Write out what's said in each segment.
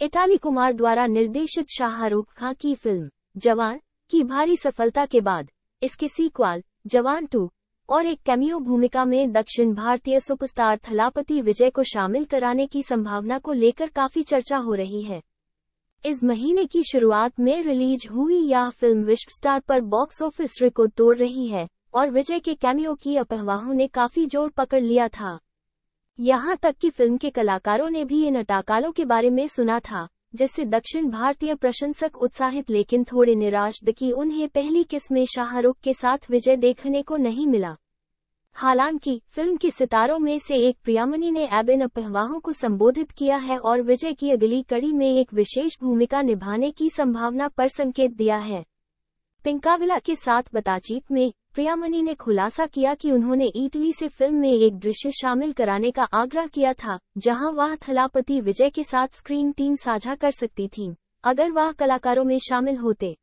Italy Kumar द्वारा निर्देशित शाहरुख खां की फिल्म जवान की भारी सफलता के बाद इसके सीक्वल जवान टू और एक कैमियो भूमिका में दक्षिण भारतीय सुपरस्टार थलापति विजय को शामिल कराने की संभावना को लेकर काफी चर्चा हो रही है इस महीने की शुरुआत में रिलीज हुई यह फिल्म विश्व स्टार पर बॉक्स ऑफिस रिकॉर्ड तोड़ रही है और विजय के कैमियो की अपहवाहों ने काफी जोर पकड़ लिया था यहाँ तक कि फिल्म के कलाकारों ने भी इन अटाकालों के बारे में सुना था जिससे दक्षिण भारतीय प्रशंसक उत्साहित लेकिन थोड़े निराश दिखी उन्हें पहली किस्म में शाहरुख के साथ विजय देखने को नहीं मिला हालांकि फिल्म के सितारों में से एक प्रियामणि ने एबिन अपहवाहों को संबोधित किया है और विजय की अगली कड़ी में एक विशेष भूमिका निभाने की संभावना पर संकेत दिया है पिंकाविला के साथ बातचीत में प्रियामणि ने खुलासा किया कि उन्होंने इटली से फिल्म में एक दृश्य शामिल कराने का आग्रह किया था जहां वह थलापति विजय के साथ स्क्रीन टीम साझा कर सकती थी अगर वह कलाकारों में शामिल होते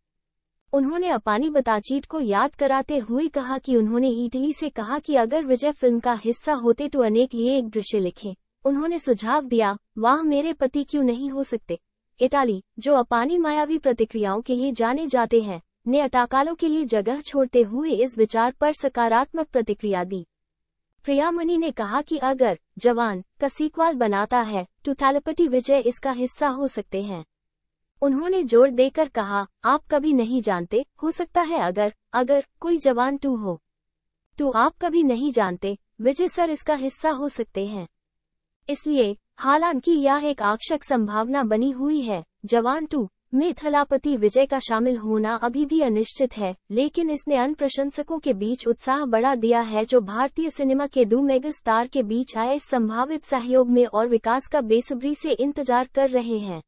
उन्होंने अपानी बताचीट को याद कराते हुए कहा कि उन्होंने इटली से कहा कि अगर विजय फिल्म का हिस्सा होते तो अनेक लिए एक दृश्य लिखे उन्होंने सुझाव दिया वाह मेरे पति क्यों नहीं हो सकते इटाली जो अपानी मायावी प्रतिक्रियाओं के लिए जाने जाते हैं ने अटाकालों के लिए जगह छोड़ते हुए इस विचार पर सकारात्मक प्रतिक्रिया दी प्रिया मुनि ने कहा कि अगर जवान का सीक्वाल बनाता है तो थैलपटी विजय इसका हिस्सा हो सकते हैं उन्होंने जोर देकर कहा आप कभी नहीं जानते हो सकता है अगर अगर कोई जवान टू हो तो आप कभी नहीं जानते विजय सर इसका हिस्सा हो सकते हैं इसलिए हालांकि यह एक आक्षक संभावना बनी हुई है जवान टू मिथलापति विजय का शामिल होना अभी भी अनिश्चित है लेकिन इसने अन्य प्रशंसकों के बीच उत्साह बढ़ा दिया है जो भारतीय सिनेमा के डू मेगा स्टार के बीच आए संभावित सहयोग में और विकास का बेसब्री से इंतजार कर रहे हैं